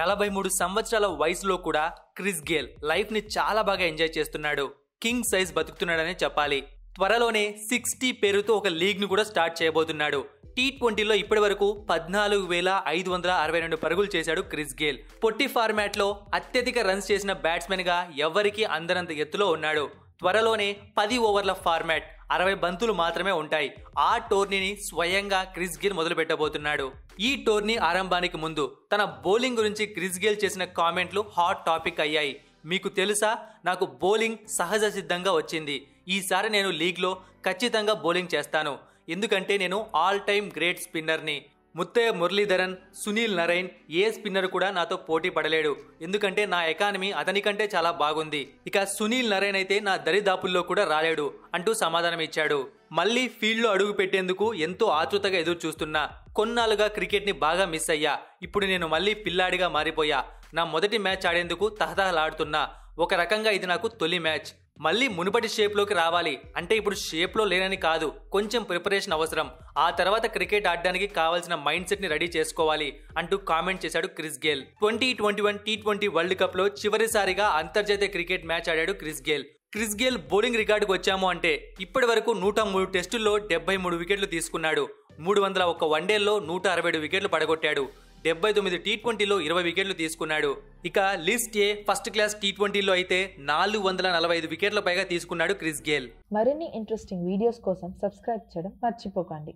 నలభై మూడు సంవత్సరాల వయసులో కూడా క్రిస్ గేల్ లైఫ్ ని చాలా బాగా ఎంజాయ్ చేస్తున్నాడు కింగ్ సైజ్ బతుకుతున్నాడనే చెప్పాలి త్వరలోనే సిక్స్టీ పేరుతో ఒక లీగ్ను కూడా స్టార్ట్ చేయబోతున్నాడు టీ ట్వంటీలో ఇప్పటి వరకు పద్నాలుగు వేల ఐదు వందల అరవై రెండు పరుగులు చేశాడు క్రిస్ గేల్ పొట్టి ఫార్మాట్లో అత్యధిక రన్స్ చేసిన బ్యాట్స్మెన్గా ఎవరికీ అందరంత ఎత్తులో ఉన్నాడు త్వరలోనే పది ఓవర్ల ఫార్మాట్ అరవై బంతులు మాత్రమే ఉంటాయి ఆ టోర్నీని స్వయంగా క్రిస్ గిల్ మొదలు పెట్టబోతున్నాడు ఈ టోర్నీ ఆరంభానికి ముందు తన బౌలింగ్ గురించి క్రిస్ గిల్ చేసిన కామెంట్లు హాట్ టాపిక్ అయ్యాయి మీకు తెలుసా నాకు బౌలింగ్ సహజ సిద్ధంగా వచ్చింది ఈసారి నేను లీగ్లో ఖచ్చితంగా బౌలింగ్ చేస్తాను ఎందుకంటే నేను ఆల్ టైమ్ గ్రేట్ స్పిన్నర్ని ముత్తయ్య మురళీధరన్ సునీల్ నరైన్ ఏ స్పిన్నర్ కూడా నాతో పోటీ పడలేడు ఎందుకంటే నా ఎకానమీ అతని కంటే చాలా బాగుంది ఇక సునీల్ నరైన్ అయితే నా దరిదాపుల్లో కూడా రాలేడు అంటూ సమాధానం ఇచ్చాడు మళ్ళీ ఫీల్డ్లో అడుగు పెట్టేందుకు ఎంతో ఆతృతగా ఎదురు చూస్తున్నా కొన్నాళ్ళుగా క్రికెట్ని బాగా మిస్ అయ్యా ఇప్పుడు నేను మళ్ళీ పిల్లాడిగా మారిపోయా నా మొదటి మ్యాచ్ ఆడేందుకు తహతహలాడుతున్నా ఒక రకంగా ఇది నాకు తొలి మ్యాచ్ మళ్ళీ మునుపటి షేప్లోకి రావాలి అంటే ఇప్పుడు షేప్లో లేనని కాదు కొంచెం ప్రిపరేషన్ అవసరం ఆ తర్వాత క్రికెట్ ఆడడానికి కావాల్సిన మైండ్ సెట్ని రెడీ చేసుకోవాలి అంటూ కామెంట్ చేశాడు Chris Gayle twenty twenty one T twenty world కప్లో చివరిసారిగా అంతర్జాతీయ క్రికెట్ మ్యాచ్ ఆడాడు Chris Gayle Chris Gayle bowling రికార్డుకు వచ్చాము అంటే ఇప్పటి వరకు నూట మూడు టెస్టుల్లో డెబ్బై మూడు వికెట్లు తీసుకున్నాడు మూడు వందల ఒక్క వన్డేల్లో నూట అరవై వికెట్లు పడగొట్టాడు డెబ్బై తొమ్మిది టీ ట్వంటీలో ఇరవై వికెట్లు తీసుకున్నాడు ఇక list A first class T ట్వంటీలో అయితే నాలుగు వందల నలభై ఐదు వికెట్ల పైగా తీసుకున్నాడు క్రిస్ గేల్ మరిన్ని ఇంట్రెస్టింగ్ వీడియోస్ కోసం సబ్స్క్రైబ్ చేయడం మర్చిపోకండి